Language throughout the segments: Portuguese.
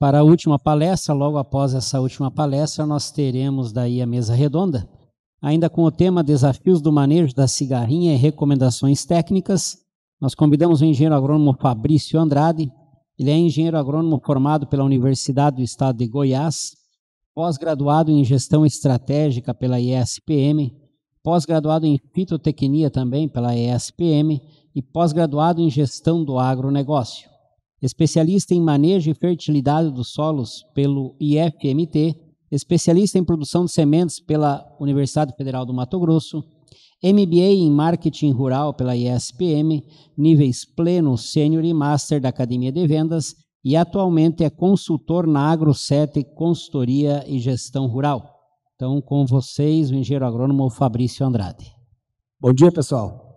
para a última palestra. Logo após essa última palestra, nós teremos daí a mesa redonda, ainda com o tema Desafios do Manejo da Cigarrinha e Recomendações Técnicas. Nós convidamos o engenheiro agrônomo Fabrício Andrade. Ele é engenheiro agrônomo formado pela Universidade do Estado de Goiás, pós-graduado em Gestão Estratégica pela ESPM, pós-graduado em Fitotecnia também pela ESPM e pós-graduado em Gestão do Agronegócio especialista em manejo e fertilidade dos solos pelo IFMT, especialista em produção de sementes pela Universidade Federal do Mato Grosso, MBA em Marketing Rural pela ISPM, níveis pleno, sênior e master da Academia de Vendas e atualmente é consultor na Agroset Consultoria e Gestão Rural. Então, com vocês, o engenheiro agrônomo Fabrício Andrade. Bom dia, pessoal.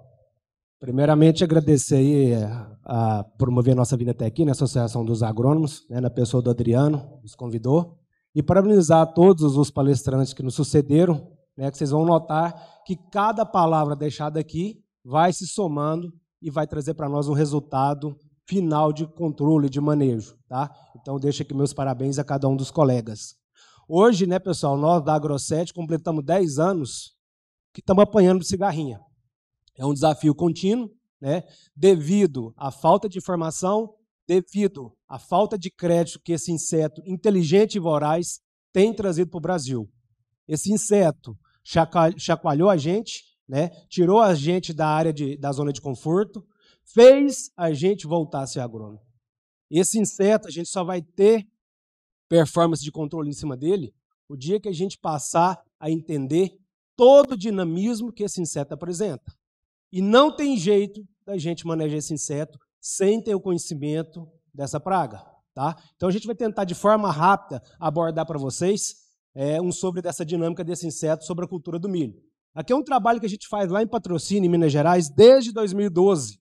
Primeiramente, agradecer aí é, a promover nossa vinda até aqui, na né, Associação dos Agrônomos, né, na pessoa do Adriano, nos convidou, e parabenizar todos os palestrantes que nos sucederam, né, que vocês vão notar que cada palavra deixada aqui vai se somando e vai trazer para nós um resultado final de controle, de manejo. Tá? Então, deixo aqui meus parabéns a cada um dos colegas. Hoje, né, pessoal, nós da AgroSet completamos 10 anos que estamos apanhando cigarrinha. É um desafio contínuo, né? devido à falta de informação, devido à falta de crédito que esse inseto inteligente e voraz tem trazido para o Brasil. Esse inseto chacoalhou a gente, né? tirou a gente da área de, da zona de conforto, fez a gente voltar a ser agrônomo. Esse inseto, a gente só vai ter performance de controle em cima dele o dia que a gente passar a entender todo o dinamismo que esse inseto apresenta. E não tem jeito da gente manejar esse inseto sem ter o conhecimento dessa praga. Tá? Então a gente vai tentar de forma rápida abordar para vocês é, um sobre dessa dinâmica desse inseto sobre a cultura do milho. Aqui é um trabalho que a gente faz lá em Patrocínio, em Minas Gerais, desde 2012.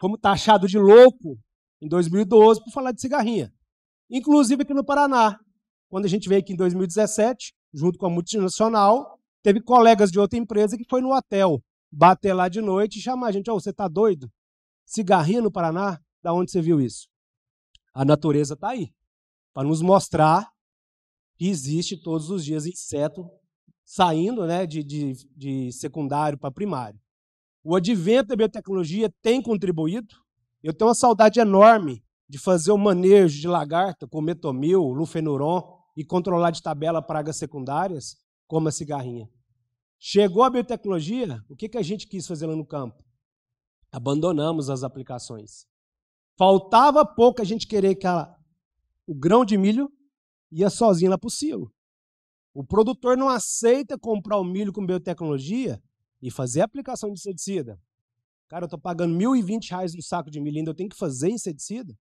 Fomos taxado de louco em 2012 por falar de cigarrinha. Inclusive aqui no Paraná, quando a gente veio aqui em 2017, junto com a multinacional, teve colegas de outra empresa que foi no hotel bater lá de noite e chamar a gente. oh, você tá doido? Cigarrinha no Paraná? Da onde você viu isso? A natureza está aí para nos mostrar que existe todos os dias inseto saindo né, de, de, de secundário para primário. O advento da biotecnologia tem contribuído. Eu tenho uma saudade enorme de fazer o manejo de lagarta com metomil, lufenuron e controlar de tabela pragas secundárias, como a cigarrinha. Chegou a biotecnologia, o que, que a gente quis fazer lá no campo? Abandonamos as aplicações. Faltava pouco a gente querer que a, o grão de milho ia sozinho lá para o silo. O produtor não aceita comprar o milho com biotecnologia e fazer aplicação de inseticida. Cara, eu estou pagando R$ 1.020 no saco de milho, ainda eu tenho que fazer inseticida?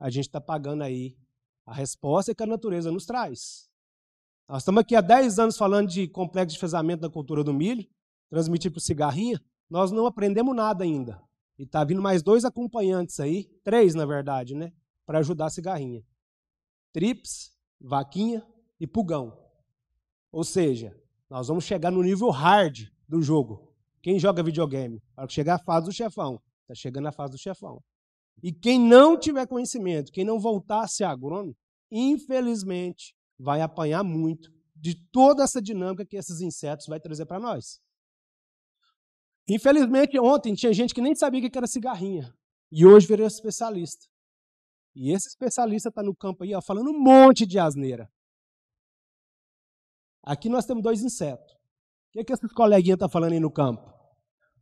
A gente está pagando aí a resposta que a natureza nos traz. Nós estamos aqui há 10 anos falando de complexo de fezamento da cultura do milho, transmitido por cigarrinha. Nós não aprendemos nada ainda. E está vindo mais dois acompanhantes aí, três na verdade, né? Para ajudar a cigarrinha: trips, vaquinha e pulgão. Ou seja, nós vamos chegar no nível hard do jogo. Quem joga videogame? Para chegar à fase do chefão. Está chegando à fase do chefão. E quem não tiver conhecimento, quem não voltar a ser agrônomo, infelizmente, vai apanhar muito de toda essa dinâmica que esses insetos vai trazer para nós. Infelizmente, ontem tinha gente que nem sabia o que era cigarrinha. E hoje virou especialista. E esse especialista está no campo aí, ó, falando um monte de asneira. Aqui nós temos dois insetos. O que, é que esses coleguinhas estão tá falando aí no campo?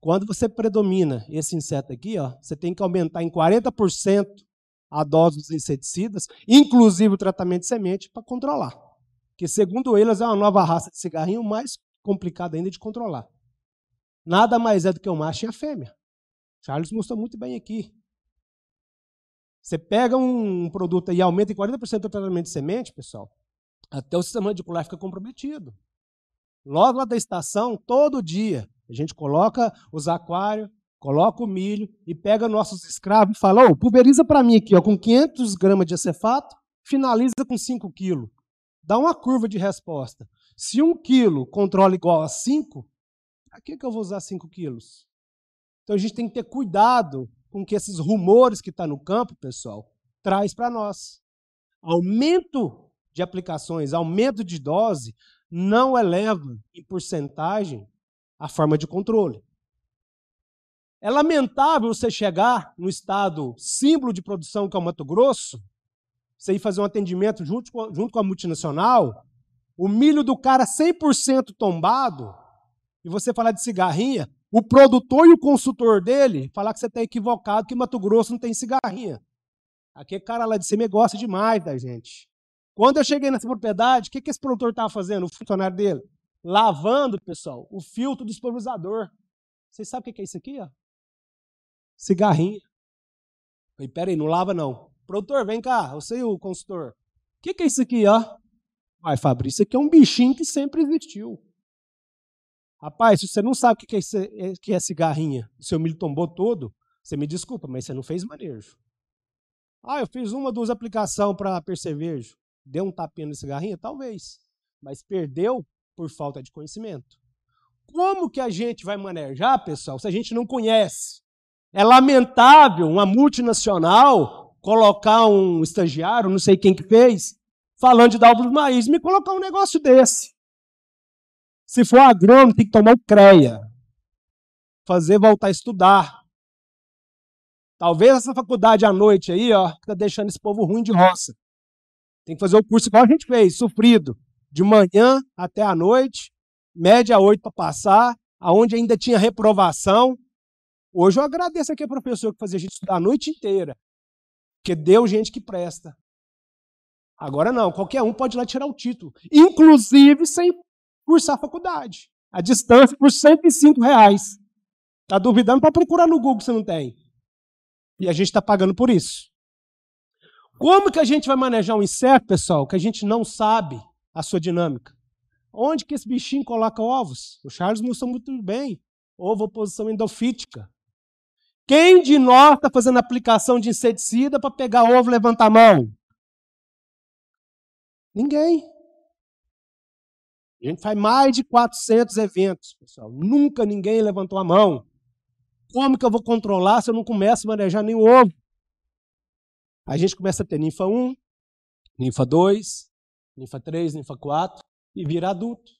Quando você predomina esse inseto aqui, ó, você tem que aumentar em 40% a doses dos inseticidas, inclusive o tratamento de semente, para controlar. Que, segundo eles, é uma nova raça de cigarrinho mais complicada ainda de controlar. Nada mais é do que o macho e a fêmea. Charles mostrou muito bem aqui. Você pega um produto e aumenta em 40% o tratamento de semente, pessoal, até o sistema radicular fica comprometido. Logo lá da estação, todo dia, a gente coloca os aquários, coloca o milho e pega nossos escravos e fala: oh, pulveriza para mim aqui, ó, com 500 gramas de acefato, finaliza com 5 quilos. Dá uma curva de resposta. Se 1 um quilo controla igual a 5, aqui que eu vou usar 5 quilos? Então a gente tem que ter cuidado com que esses rumores que estão tá no campo, pessoal, traz para nós. Aumento de aplicações, aumento de dose, não eleva em porcentagem a forma de controle. É lamentável você chegar no estado símbolo de produção que é o Mato Grosso, você ir fazer um atendimento junto com, junto com a multinacional, o milho do cara 100% tombado, e você falar de cigarrinha, o produtor e o consultor dele falar que você está equivocado, que Mato Grosso não tem cigarrinha. é cara lá de cima gosta demais da gente. Quando eu cheguei nessa propriedade, o que, que esse produtor estava fazendo, o funcionário dele? Lavando, pessoal, o filtro do pulverizador. Vocês sabem o que é isso aqui? Ó? cigarrinha. Falei, peraí, não lava não. Produtor, vem cá, você e o consultor. O que, que é isso aqui, ó? Ai, Fabrício, isso aqui é um bichinho que sempre existiu. Rapaz, se você não sabe o que é, é, que é cigarrinha, seu milho tombou todo, você me desculpa, mas você não fez manejo. Ah, eu fiz uma, duas aplicações para percevejo. Deu um tapinha no cigarrinha? Talvez. Mas perdeu por falta de conhecimento. Como que a gente vai manejar, pessoal, se a gente não conhece? É lamentável uma multinacional colocar um estagiário, não sei quem que fez, falando de dar de maíz, me colocar um negócio desse. Se for agrônomo, tem que tomar o CREA. Fazer voltar a estudar. Talvez essa faculdade à noite aí, ó, tá deixando esse povo ruim de roça. Tem que fazer o curso igual a gente fez, sofrido. De manhã até a noite, média oito para passar, aonde ainda tinha reprovação, Hoje eu agradeço aqui a professora que fazia a gente estudar a noite inteira, porque deu gente que presta. Agora não, qualquer um pode ir lá tirar o título, inclusive sem cursar a faculdade, a distância por 105 reais. Está duvidando para procurar no Google se não tem. E a gente está pagando por isso. Como que a gente vai manejar um inseto, pessoal, que a gente não sabe a sua dinâmica? Onde que esse bichinho coloca ovos? O Charles mostrou muito bem. Ovo, posição endofítica. Quem de nós está fazendo aplicação de inseticida para pegar ovo, levantar a mão? Ninguém. A gente faz mais de 400 eventos, pessoal. Nunca ninguém levantou a mão. Como que eu vou controlar se eu não começo a manejar nenhum ovo? A gente começa a ter ninfa 1, ninfa 2, ninfa 3, ninfa 4 e vira adulto.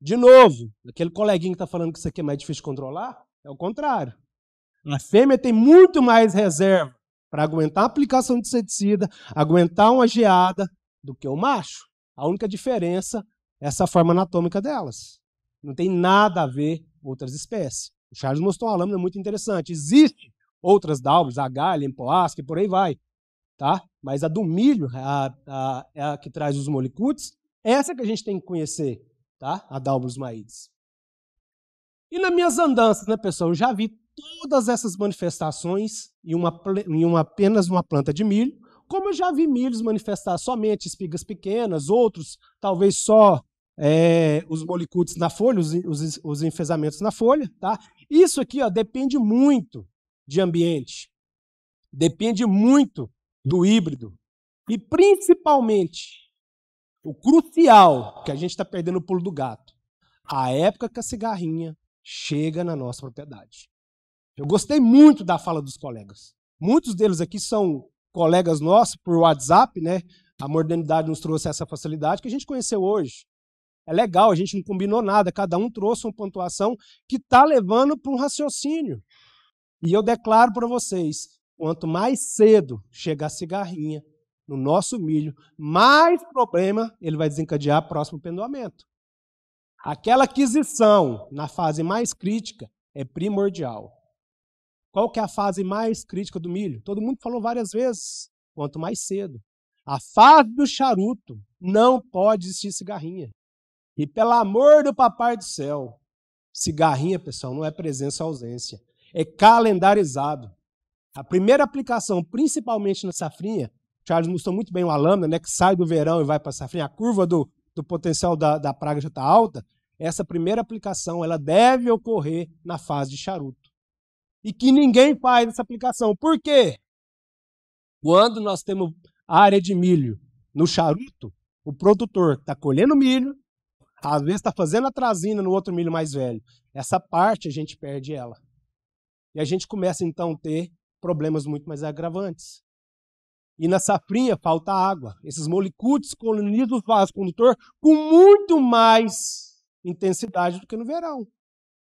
De novo, aquele coleguinho que está falando que isso aqui é mais difícil de controlar, é o contrário. A fêmea tem muito mais reserva para aguentar a aplicação de inseticida, aguentar uma geada, do que o macho. A única diferença é essa forma anatômica delas. Não tem nada a ver outras espécies. O Charles mostrou uma lâmina muito interessante. Existe outras dalbas, a galha, empoasca e por aí vai. Tá? Mas a do milho, a, a, é a que traz os molicutes, essa que a gente tem que conhecer, tá? a dalbus maides. E nas minhas andanças, né, pessoal, eu já vi todas essas manifestações em, uma, em uma, apenas uma planta de milho, como eu já vi milhos manifestar somente espigas pequenas, outros talvez só é, os molicutes na folha, os, os, os enfesamentos na folha. Tá? Isso aqui ó, depende muito de ambiente, depende muito do híbrido e principalmente o crucial que a gente está perdendo o pulo do gato, a época que a cigarrinha chega na nossa propriedade. Eu gostei muito da fala dos colegas. Muitos deles aqui são colegas nossos por WhatsApp, né? A modernidade nos trouxe essa facilidade que a gente conheceu hoje. É legal, a gente não combinou nada, cada um trouxe uma pontuação que está levando para um raciocínio. E eu declaro para vocês: quanto mais cedo chegar a cigarrinha no nosso milho, mais problema ele vai desencadear próximo pendoamento. Aquela aquisição na fase mais crítica é primordial. Qual que é a fase mais crítica do milho? Todo mundo falou várias vezes, quanto mais cedo. A fase do charuto não pode existir cigarrinha. E pelo amor do papai do céu, cigarrinha, pessoal, não é presença ou é ausência, é calendarizado. A primeira aplicação, principalmente na safrinha, Charles mostrou muito bem uma lâmina, né, que sai do verão e vai para a safrinha, a curva do, do potencial da, da praga já está alta, essa primeira aplicação ela deve ocorrer na fase de charuto e que ninguém faz essa aplicação. Por quê? Quando nós temos área de milho no charuto, o produtor está colhendo milho, às vezes está fazendo a trazina no outro milho mais velho. Essa parte a gente perde ela. E a gente começa então a ter problemas muito mais agravantes. E na safrinha falta água. Esses molicutes colonizam o vaso condutor com muito mais intensidade do que no verão.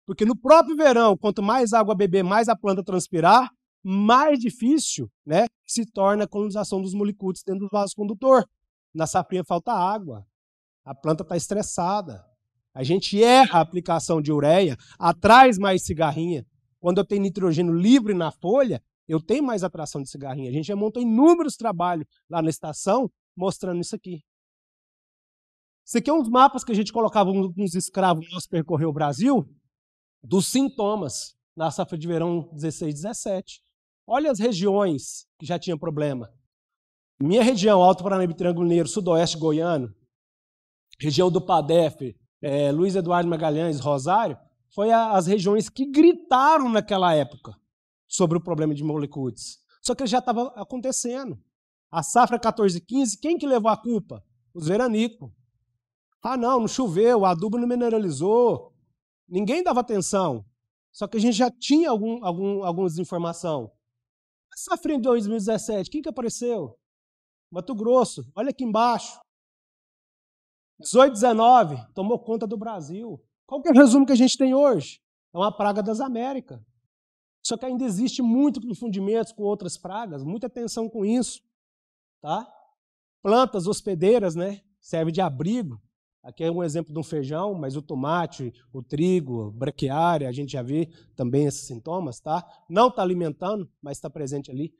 Porque no próprio verão, quanto mais água beber, mais a planta transpirar, mais difícil né, se torna a colonização dos molicutes dentro do vaso condutor. Na safrinha falta água, a planta está estressada. A gente erra a aplicação de ureia, atrai mais cigarrinha. Quando eu tenho nitrogênio livre na folha, eu tenho mais atração de cigarrinha. A gente já montou inúmeros trabalhos lá na estação mostrando isso aqui. Isso aqui é uns mapas que a gente colocava nos escravos nossos percorrer o Brasil, dos sintomas na safra de verão 16, 17. Olha as regiões que já tinham problema. Minha região, Alto Paranaíba, Triângulo Mineiro, Sudoeste Goiano, região do PADEF, é, Luiz Eduardo Magalhães, Rosário, foi a, as regiões que gritaram naquela época sobre o problema de molecules. Só que já estava acontecendo. A safra 14 15, quem que levou a culpa? Os veranicos. Ah, não, não choveu, o adubo não mineralizou, Ninguém dava atenção. Só que a gente já tinha algum, algum, alguma desinformação. Essa frente de 2017, quem que apareceu? Mato Grosso, olha aqui embaixo. 18, 19, tomou conta do Brasil. Qual que é o resumo que a gente tem hoje? É uma praga das Américas. Só que ainda existe muito confundimento com outras pragas, muita atenção com isso. Tá? Plantas hospedeiras, né? Serve de abrigo. Aqui é um exemplo de um feijão, mas o tomate, o trigo, braquiária, a gente já vê também esses sintomas, tá? Não está alimentando, mas está presente ali.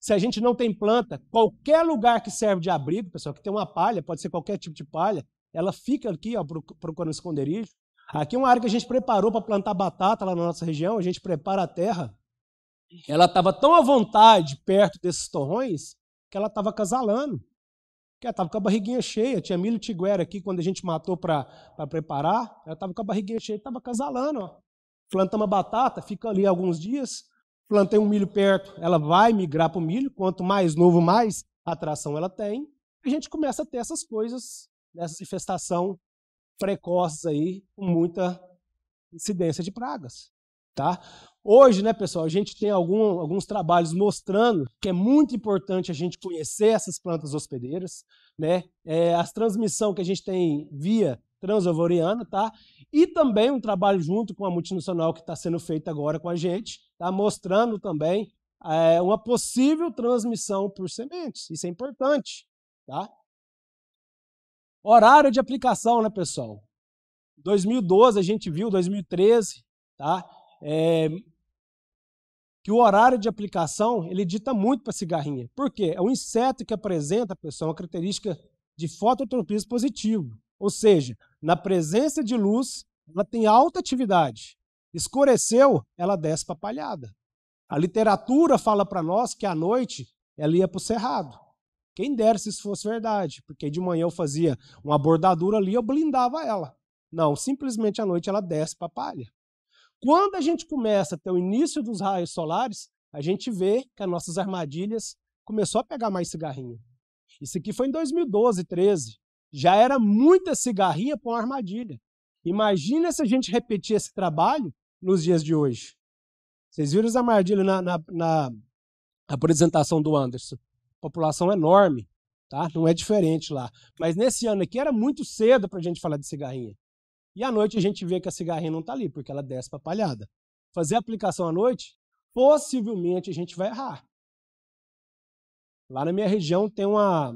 Se a gente não tem planta, qualquer lugar que serve de abrigo, pessoal, que tem uma palha, pode ser qualquer tipo de palha, ela fica aqui ó, procurando esconderijo. Aqui é uma área que a gente preparou para plantar batata lá na nossa região, a gente prepara a terra. Ela estava tão à vontade perto desses torrões que ela estava casalando que é, ela estava com a barriguinha cheia. Tinha milho tiguera aqui quando a gente matou para preparar. Ela estava com a barriguinha cheia, estava casalando. Ó. Plantamos batata, fica ali alguns dias. Plantei um milho perto, ela vai migrar para o milho. Quanto mais novo, mais atração ela tem. A gente começa a ter essas coisas, essas infestação precoces aí, com muita incidência de pragas. Tá? Hoje, né, pessoal, a gente tem algum, alguns trabalhos mostrando que é muito importante a gente conhecer essas plantas hospedeiras, né? É, as transmissão que a gente tem via transovariana, tá? E também um trabalho junto com a multinacional que está sendo feito agora com a gente, tá? Mostrando também é, uma possível transmissão por sementes. Isso é importante, tá? Horário de aplicação, né, pessoal? 2012 a gente viu, 2013, tá? é, que o horário de aplicação ele dita muito para a cigarrinha. Por quê? É um inseto que apresenta, pessoal, uma característica de fototropismo positivo. Ou seja, na presença de luz, ela tem alta atividade. Escureceu, ela desce para a palhada. A literatura fala para nós que à noite ela ia para o cerrado. Quem dera se isso fosse verdade, porque de manhã eu fazia uma bordadura ali, eu blindava ela. Não, simplesmente à noite ela desce para a palha. Quando a gente começa a ter o início dos raios solares, a gente vê que as nossas armadilhas começou a pegar mais cigarrinho. Isso aqui foi em 2012, 13. Já era muita cigarrinha para uma armadilha. Imagina se a gente repetir esse trabalho nos dias de hoje. Vocês viram as armadilhas na, na, na apresentação do Anderson? População enorme, tá? Não é diferente lá. Mas nesse ano aqui era muito cedo para a gente falar de cigarrinha. E à noite a gente vê que a cigarrinha não está ali, porque ela desce para a palhada. Fazer aplicação à noite, possivelmente a gente vai errar. Lá na minha região tem uma,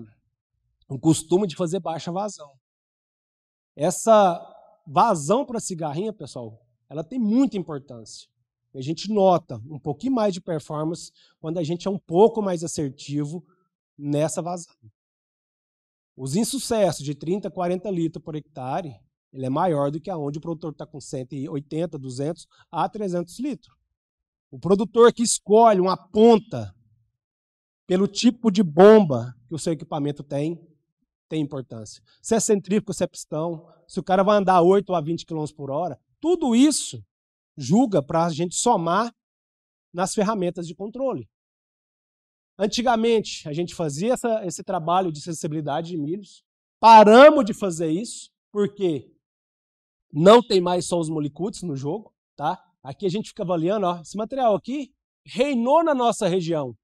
um costume de fazer baixa vazão. Essa vazão para a cigarrinha, pessoal, ela tem muita importância. a gente nota um pouquinho mais de performance quando a gente é um pouco mais assertivo nessa vazão. Os insucessos de 30, 40 litros por hectare ele é maior do que aonde o produtor está com 180, 200 a 300 litros. O produtor que escolhe uma ponta pelo tipo de bomba que o seu equipamento tem, tem importância. Se é centrífugo, se é pistão, se o cara vai andar 8 a 20 km por hora, tudo isso julga para a gente somar nas ferramentas de controle. Antigamente, a gente fazia essa, esse trabalho de sensibilidade de milhos, paramos de fazer isso, porque não tem mais só os molicutes no jogo, tá? Aqui a gente fica avaliando, ó, esse material aqui reinou na nossa região.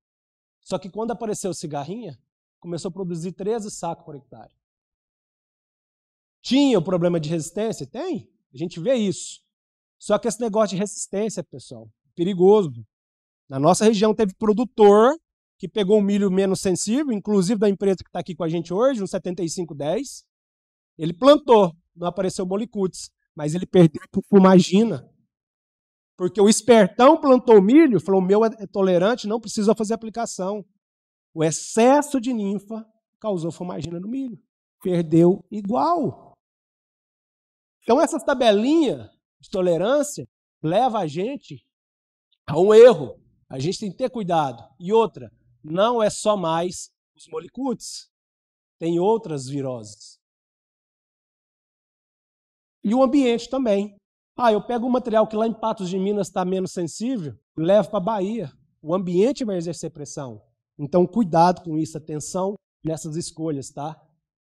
Só que quando apareceu cigarrinha, começou a produzir 13 sacos por hectare. Tinha o problema de resistência? Tem. A gente vê isso. Só que esse negócio de resistência, pessoal, é perigoso. Na nossa região teve produtor que pegou um milho menos sensível, inclusive da empresa que está aqui com a gente hoje, um 7510. Ele plantou, não apareceu bolicutes mas ele perdeu por fumagina. Porque o espertão plantou milho, falou: o meu é, é tolerante, não precisa fazer aplicação. O excesso de ninfa causou fumagina no milho. Perdeu igual. Então, essas tabelinhas de tolerância leva a gente a um erro. A gente tem que ter cuidado. E outra, não é só mais os molicutes. Tem outras viroses. E o ambiente também. Ah, eu pego um material que lá em Patos de Minas está menos sensível, levo para a Bahia. O ambiente vai exercer pressão. Então, cuidado com isso, atenção nessas escolhas, tá?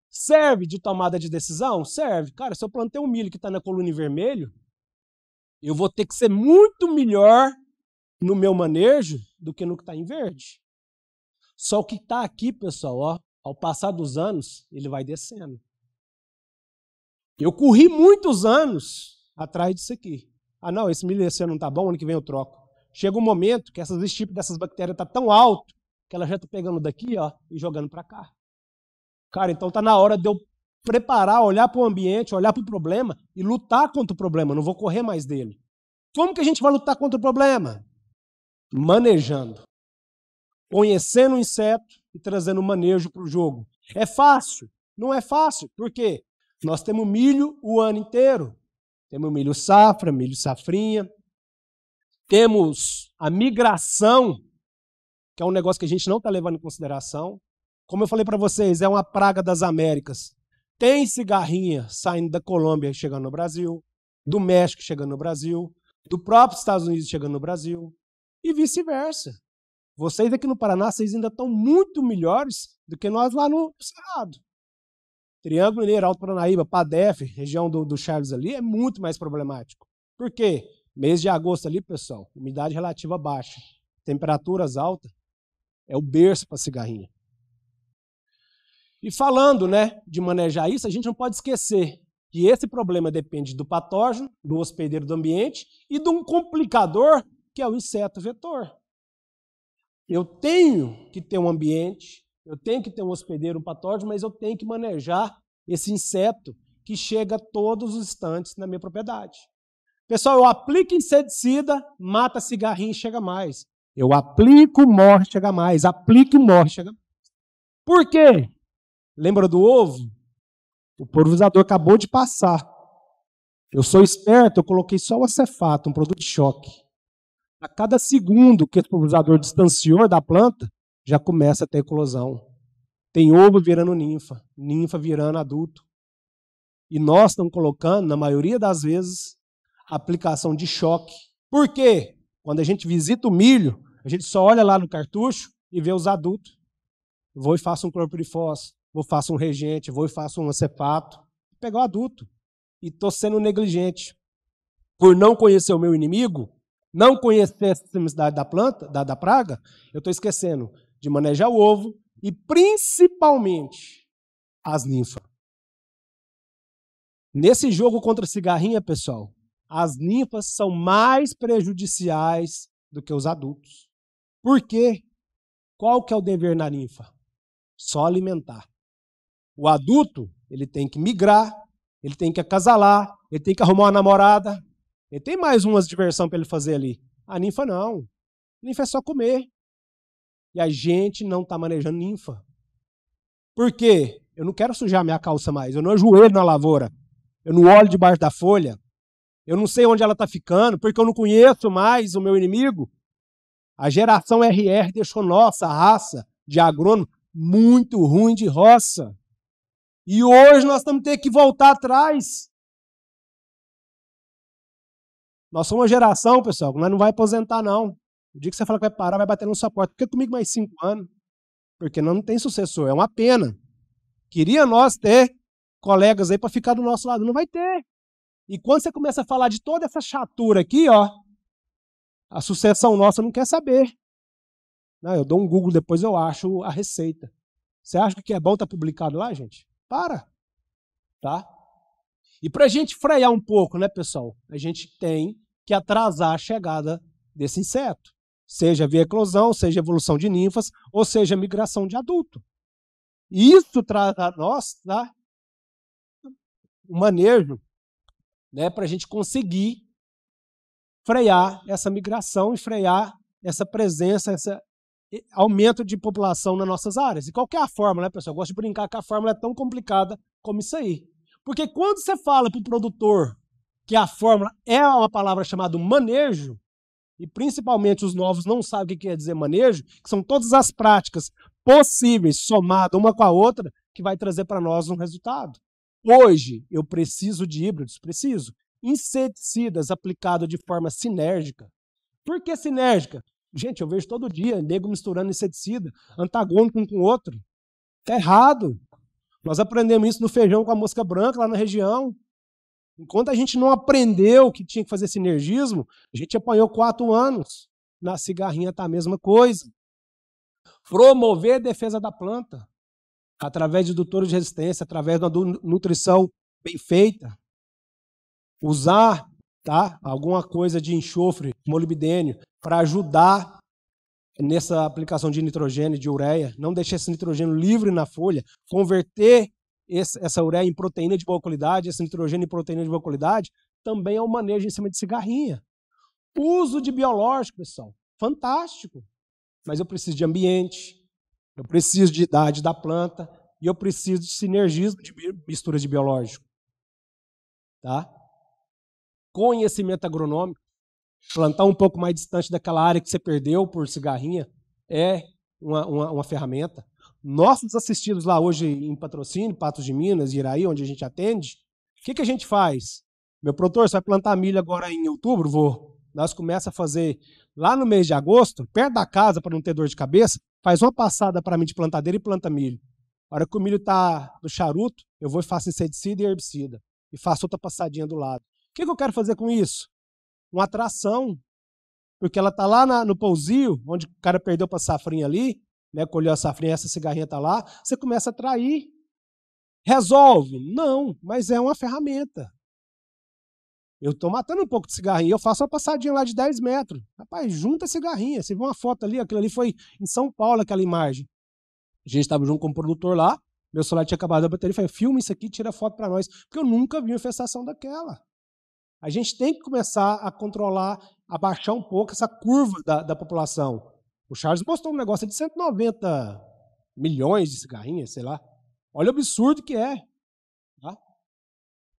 Serve de tomada de decisão? Serve. Cara, se eu plantei um milho que está na coluna em vermelho, eu vou ter que ser muito melhor no meu manejo do que no que está em verde. Só o que está aqui, pessoal, ó, ao passar dos anos, ele vai descendo. Eu corri muitos anos atrás disso aqui. Ah, não, esse milho ano não está bom, ano que vem eu troco. Chega um momento que essas, esse dessas bactérias está tão alto que ela já está pegando daqui ó, e jogando para cá. Cara, então está na hora de eu preparar, olhar para o ambiente, olhar para o problema e lutar contra o problema. Não vou correr mais dele. Como que a gente vai lutar contra o problema? Manejando. Conhecendo o inseto e trazendo o manejo para o jogo. É fácil? Não é fácil. Por quê? Nós temos milho o ano inteiro. Temos milho safra, milho safrinha. Temos a migração, que é um negócio que a gente não está levando em consideração. Como eu falei para vocês, é uma praga das Américas. Tem cigarrinha saindo da Colômbia e chegando no Brasil, do México chegando no Brasil, do próprio Estados Unidos chegando no Brasil, e vice-versa. Vocês aqui no Paraná, vocês ainda estão muito melhores do que nós lá no Cerrado. Triângulo Mineiro, Alto Paranaíba, Padef, região do, do Charles ali, é muito mais problemático. Por quê? Mês de agosto ali, pessoal, umidade relativa baixa, temperaturas altas, é o berço para cigarrinha. E falando né, de manejar isso, a gente não pode esquecer que esse problema depende do patógeno, do hospedeiro do ambiente e de um complicador que é o inseto vetor. Eu tenho que ter um ambiente eu tenho que ter um hospedeiro, um patógeno, mas eu tenho que manejar esse inseto que chega todos os instantes na minha propriedade. Pessoal, eu aplico inseticida, mata cigarrinho e chega mais. Eu aplico, morre, chega mais. Aplico, morre, chega mais. Por quê? Lembra do ovo? O pulverizador acabou de passar. Eu sou esperto, eu coloquei só o acefato, um produto de choque. A cada segundo que esse pulverizador distanciou da planta, já começa a ter eclosão. Tem ovo virando ninfa, ninfa virando adulto. E nós estamos colocando, na maioria das vezes, aplicação de choque. Por quê? Quando a gente visita o milho, a gente só olha lá no cartucho e vê os adultos. Vou e faço um clorpirifos, vou e faço um regente, vou e faço um acepato. Pegar o adulto. E estou sendo negligente. Por não conhecer o meu inimigo, não conhecer a sistemicidade da planta, da, da praga, eu estou esquecendo de manejar o ovo e principalmente as ninfas. Nesse jogo contra a cigarrinha, pessoal, as ninfas são mais prejudiciais do que os adultos. Por quê? Qual que é o dever na ninfa? Só alimentar. O adulto, ele tem que migrar, ele tem que acasalar, ele tem que arrumar uma namorada, ele tem mais umas diversão para ele fazer ali. A ninfa não. A ninfa é só comer e a gente não está manejando ninfa. Por quê? Eu não quero sujar minha calça mais. Eu não ajoelho na lavoura. Eu não olho debaixo da folha. Eu não sei onde ela está ficando, porque eu não conheço mais o meu inimigo. A geração RR deixou nossa raça de agrônomo muito ruim de roça. E hoje nós estamos ter que voltar atrás. Nós somos uma geração, pessoal, que nós não vai aposentar, não. O dia que você fala que vai parar, vai bater na sua porta. que comigo mais cinco anos. Porque não tem sucessor. É uma pena. Queria nós ter colegas aí para ficar do nosso lado. Não vai ter. E quando você começa a falar de toda essa chatura aqui, ó, a sucessão nossa não quer saber. Não, eu dou um Google, depois eu acho a receita. Você acha que é bom estar tá publicado lá, gente? Para. Tá? E para a gente frear um pouco, né, pessoal? A gente tem que atrasar a chegada desse inseto seja via eclosão, seja evolução de ninfas, ou seja migração de adulto. Isso traz a nós tá? o manejo né, para a gente conseguir frear essa migração e frear essa presença, esse aumento de população nas nossas áreas. E qual é a fórmula, né, pessoal? Eu gosto de brincar que a fórmula é tão complicada como isso aí. Porque quando você fala para o produtor que a fórmula é uma palavra chamada manejo, e principalmente os novos não sabem o que quer dizer manejo, que são todas as práticas possíveis somadas uma com a outra, que vai trazer para nós um resultado. Hoje, eu preciso de híbridos, preciso. Inseticidas aplicados de forma sinérgica. Por que sinérgica? Gente, eu vejo todo dia nego misturando inseticida, antagônico um com o outro. Está errado. Nós aprendemos isso no feijão com a mosca branca lá na região. Enquanto a gente não aprendeu que tinha que fazer sinergismo, a gente apanhou quatro anos. Na cigarrinha está a mesma coisa. Promover a defesa da planta através de doutores de resistência, através de uma nutrição bem feita. Usar tá, alguma coisa de enxofre, molibdênio, para ajudar nessa aplicação de nitrogênio e de ureia. Não deixar esse nitrogênio livre na folha. Converter esse, essa ureia em proteína de boa qualidade, esse nitrogênio em proteína de boa qualidade, também é um manejo em cima de cigarrinha. Uso de biológico, pessoal, fantástico. Mas eu preciso de ambiente, eu preciso de idade da planta e eu preciso de sinergismo de mistura de biológico. Tá? Conhecimento agronômico, plantar um pouco mais distante daquela área que você perdeu por cigarrinha é uma, uma, uma ferramenta nossos assistidos lá hoje em patrocínio, Patos de Minas, Iraí, onde a gente atende, o que, que a gente faz? Meu produtor, você vai plantar milho agora em outubro? Vou. Nós começa a fazer lá no mês de agosto, perto da casa, para não ter dor de cabeça, faz uma passada para mim de plantadeira e planta milho. Na hora que o milho está no charuto, eu vou e faço inseticida e herbicida. E faço outra passadinha do lado. O que, que eu quero fazer com isso? Uma atração. Porque ela está lá na, no pousio, onde o cara perdeu para safrinha ali, né, colheu a safrinha, essa cigarrinha está lá, você começa a trair. Resolve? Não, mas é uma ferramenta. Eu estou matando um pouco de cigarrinha, eu faço uma passadinha lá de 10 metros. Rapaz, junta a cigarrinha. Você viu uma foto ali, aquilo ali foi em São Paulo, aquela imagem. A gente estava junto com um produtor lá, meu celular tinha acabado a bateria, falou, filma isso aqui, tira foto para nós, porque eu nunca vi uma infestação daquela. A gente tem que começar a controlar, abaixar um pouco essa curva da, da população. O Charles postou um negócio de 190 milhões de cigarrinhas, sei lá. Olha o absurdo que é. Tá?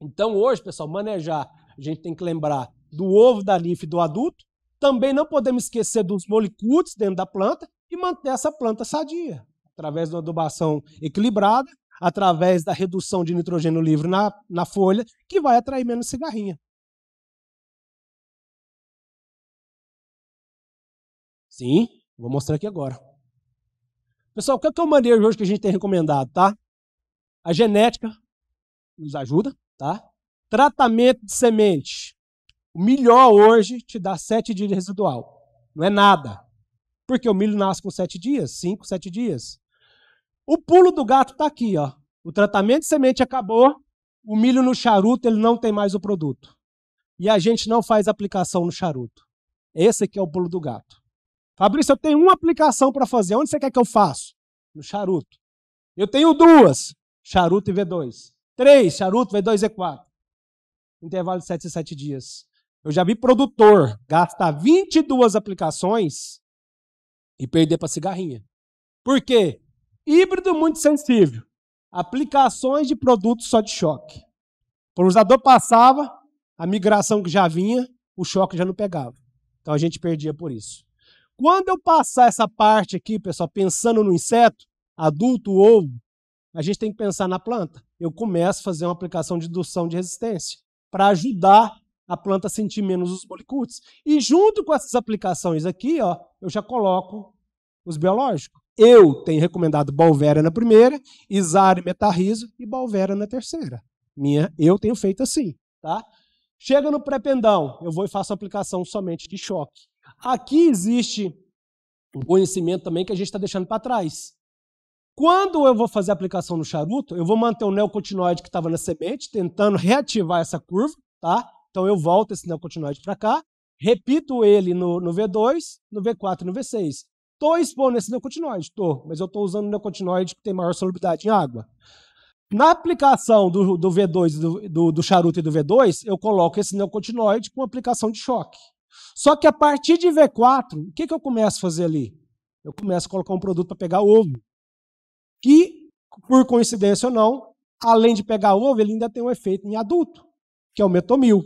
Então, hoje, pessoal, manejar, a gente tem que lembrar do ovo da linfa do adulto. Também não podemos esquecer dos molicutes dentro da planta e manter essa planta sadia, através de uma adubação equilibrada, através da redução de nitrogênio livre na, na folha, que vai atrair menos cigarrinha. Sim, Vou mostrar aqui agora. Pessoal, qual é que é o maneiro hoje que a gente tem recomendado, tá? A genética nos ajuda, tá? Tratamento de semente. O melhor hoje te dá sete dias de residual. Não é nada. Porque o milho nasce com sete dias, cinco, sete dias. O pulo do gato está aqui, ó. O tratamento de semente acabou, o milho no charuto ele não tem mais o produto. E a gente não faz aplicação no charuto. Esse aqui é o pulo do gato. Fabrício, eu tenho uma aplicação para fazer. Onde você quer que eu faça? No charuto. Eu tenho duas. Charuto e V2. Três, charuto, V2 e E4. Intervalo de 7 e 7 dias. Eu já vi produtor gastar 22 aplicações e perder para cigarrinha. Por quê? Híbrido muito sensível. Aplicações de produtos só de choque. O usador passava, a migração que já vinha, o choque já não pegava. Então a gente perdia por isso. Quando eu passar essa parte aqui, pessoal, pensando no inseto, adulto, ovo, a gente tem que pensar na planta. Eu começo a fazer uma aplicação de indução de resistência para ajudar a planta a sentir menos os molicutes. E junto com essas aplicações aqui, ó, eu já coloco os biológicos. Eu tenho recomendado Balvera na primeira, Isar e Metarriso e Balvera na terceira. Minha, eu tenho feito assim, tá? Chega no pré-pendão, eu vou e faço aplicação somente de choque. Aqui existe um conhecimento também que a gente está deixando para trás. Quando eu vou fazer a aplicação no charuto, eu vou manter o neocotinoide que estava na semente, tentando reativar essa curva, tá? Então eu volto esse neocotinoide para cá, repito ele no, no, V2, no V4 e no V6. Estou expondo esse neocotinoide? Estou, mas eu estou usando o neocotinoide que tem maior solubilidade em água. Na aplicação do, do V2, do, do, do, charuto e do V2, eu coloco esse neocotinoide com aplicação de choque. Só que a partir de V4, o que, que eu começo a fazer ali? Eu começo a colocar um produto para pegar ovo. Que, por coincidência ou não, além de pegar ovo, ele ainda tem um efeito em adulto, que é o metomil.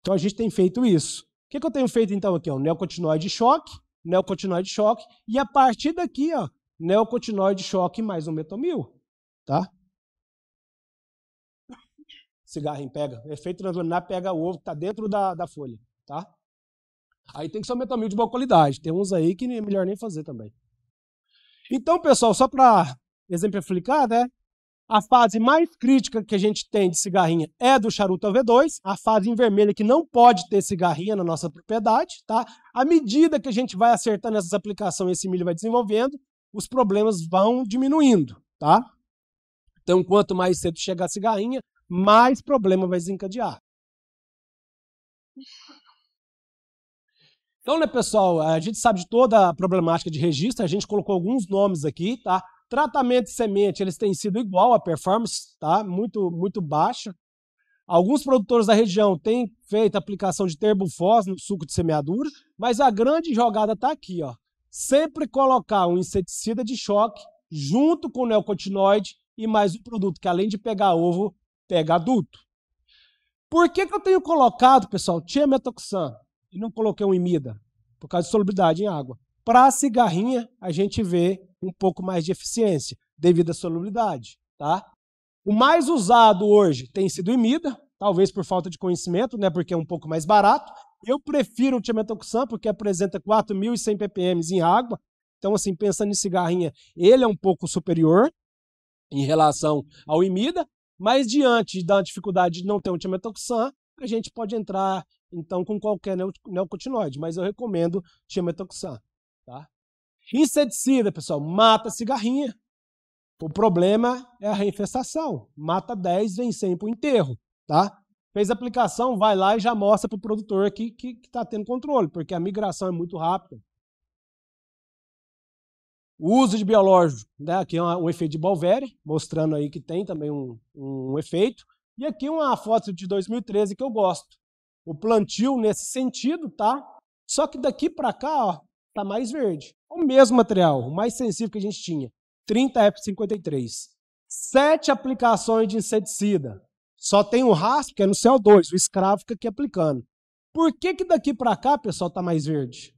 Então a gente tem feito isso. O que, que eu tenho feito então aqui? O neocotinoide choque, neocotinoide choque, e a partir daqui, ó, neocotinoide choque mais um metomil. Tá? Cigarrinho pega. O efeito translaminar pega o ovo que está dentro da, da folha. Tá? Aí tem que ser um metamil de boa qualidade. Tem uns aí que é melhor nem fazer também. Então, pessoal, só para exemplificar, né? A fase mais crítica que a gente tem de cigarrinha é do charuto v 2 a fase em vermelho que não pode ter cigarrinha na nossa propriedade, tá? À medida que a gente vai acertando essas aplicações, esse milho vai desenvolvendo, os problemas vão diminuindo, tá? Então, quanto mais cedo chegar a cigarrinha, mais problema vai desencadear. Então, né, pessoal, a gente sabe de toda a problemática de registro, a gente colocou alguns nomes aqui, tá? Tratamento de semente, eles têm sido igual a performance, tá? Muito, muito baixa. Alguns produtores da região têm feito aplicação de terbufós no suco de semeadura, mas a grande jogada está aqui, ó. Sempre colocar um inseticida de choque junto com o neocotinoide e mais um produto que, além de pegar ovo, pega adulto. Por que, que eu tenho colocado, pessoal, tiametoxan? e não coloquei um imida, por causa de solubilidade em água. Para a cigarrinha, a gente vê um pouco mais de eficiência, devido à solubilidade. Tá? O mais usado hoje tem sido imida, talvez por falta de conhecimento, né, porque é um pouco mais barato. Eu prefiro o Timetoxan, porque apresenta 4.100 ppm em água. Então, assim, pensando em cigarrinha, ele é um pouco superior em relação ao imida, mas diante da dificuldade de não ter um Timetoxan, a gente pode entrar então com qualquer neocotinoide, mas eu recomendo tiametoxan, tá? Inseticida, pessoal, mata cigarrinha. O problema é a reinfestação. Mata 10, vem 100 para o enterro, tá? Fez a aplicação, vai lá e já mostra para o produtor que está que, que tá tendo controle, porque a migração é muito rápida. O uso de biológico, né? aqui é um efeito de Balvere, mostrando aí que tem também um, um efeito. E aqui uma foto de 2013 que eu gosto o plantio nesse sentido, tá? Só que daqui para cá, ó, tá mais verde. O mesmo material, o mais sensível que a gente tinha, 30 F53. Sete aplicações de inseticida. Só tem o raspo, que é no CO2, o escravo fica aqui aplicando. Por que que daqui para cá, pessoal, tá mais verde?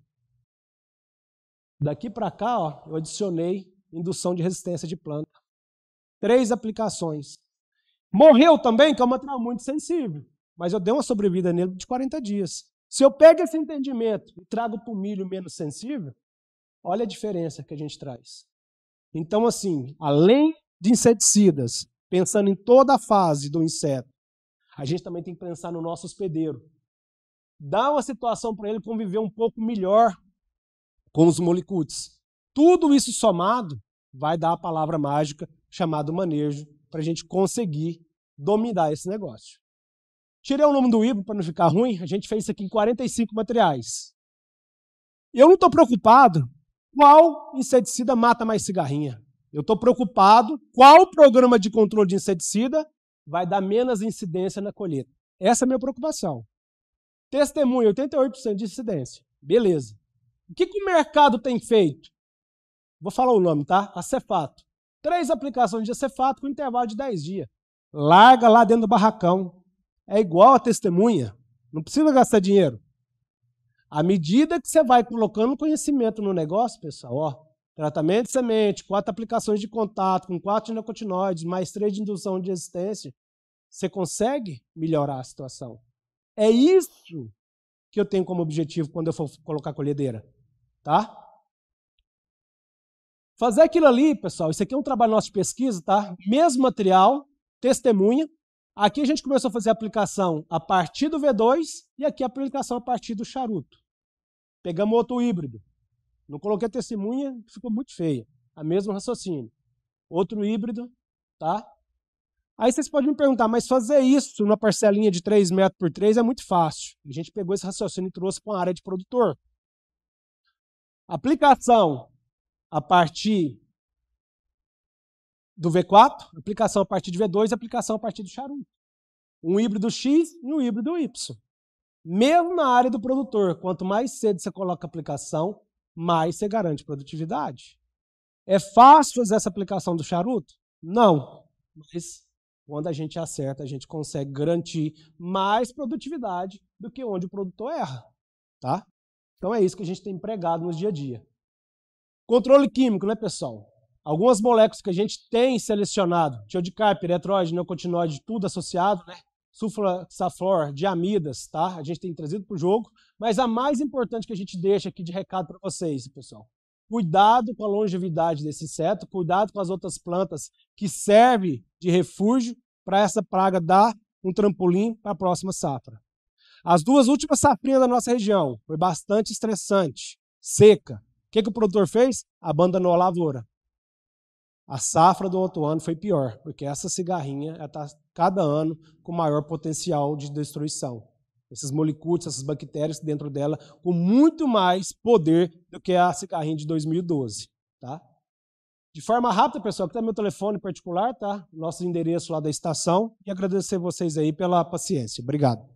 Daqui para cá, ó, eu adicionei indução de resistência de planta. Três aplicações. Morreu também, que é um material muito sensível mas eu dei uma sobrevida nele de 40 dias. Se eu pego esse entendimento e trago para o milho menos sensível, olha a diferença que a gente traz. Então, assim, além de inseticidas, pensando em toda a fase do inseto, a gente também tem que pensar no nosso hospedeiro. Dá uma situação para ele conviver um pouco melhor com os molicutes. Tudo isso somado vai dar a palavra mágica chamada manejo para a gente conseguir dominar esse negócio. Tirei o nome do livro para não ficar ruim. A gente fez isso aqui em 45 materiais. Eu não estou preocupado qual inseticida mata mais cigarrinha. Eu estou preocupado qual programa de controle de inseticida vai dar menos incidência na colheita. Essa é a minha preocupação. Testemunho, 88% de incidência. Beleza. O que, que o mercado tem feito? Vou falar o nome, tá? Acefato. Três aplicações de acefato com intervalo de 10 dias. Larga lá dentro do barracão é igual a testemunha. Não precisa gastar dinheiro. À medida que você vai colocando conhecimento no negócio, pessoal, ó, tratamento de semente, quatro aplicações de contato com quatro ginecotinoides, mais três de indução de resistência, você consegue melhorar a situação. É isso que eu tenho como objetivo quando eu for colocar colhedeira, tá? Fazer aquilo ali, pessoal, isso aqui é um trabalho nosso de pesquisa, tá? Mesmo material, testemunha, Aqui a gente começou a fazer a aplicação a partir do V2 e aqui a aplicação a partir do charuto. Pegamos outro híbrido. Não coloquei testemunha, ficou muito feia. A mesma raciocínio. Outro híbrido, tá? Aí vocês podem me perguntar, mas fazer isso numa parcelinha de 3 metros por 3 é muito fácil. A gente pegou esse raciocínio e trouxe para uma área de produtor. Aplicação a partir do V4, aplicação a partir de V2 e aplicação a partir do charuto. Um híbrido X e um híbrido Y. Mesmo na área do produtor, quanto mais cedo você coloca a aplicação, mais você garante produtividade. É fácil fazer essa aplicação do charuto? Não. Mas quando a gente acerta, a gente consegue garantir mais produtividade do que onde o produtor erra. Tá? Então é isso que a gente tem empregado no dia a dia. Controle químico, né, pessoal? Algumas moléculas que a gente tem selecionado, tiodicarp, eretróide, neocotinoide, tudo associado, né? sulfaxaflor, diamidas, tá? A gente tem trazido para o jogo, mas a mais importante que a gente deixa aqui de recado para vocês, pessoal, cuidado com a longevidade desse inseto, cuidado com as outras plantas que servem de refúgio para essa praga dar um trampolim para a próxima safra. As duas últimas safrinhas da nossa região foi bastante estressante, seca. O que, que o produtor fez? Abandonou a lavoura. A safra do outro ano foi pior, porque essa cigarrinha está é cada ano com maior potencial de destruição. Esses molicutes, essas bactérias dentro dela, com muito mais poder do que a cigarrinha de 2012. Tá? De forma rápida, pessoal, que está meu telefone particular, tá? Nosso endereço lá da estação. E agradecer vocês aí pela paciência. Obrigado.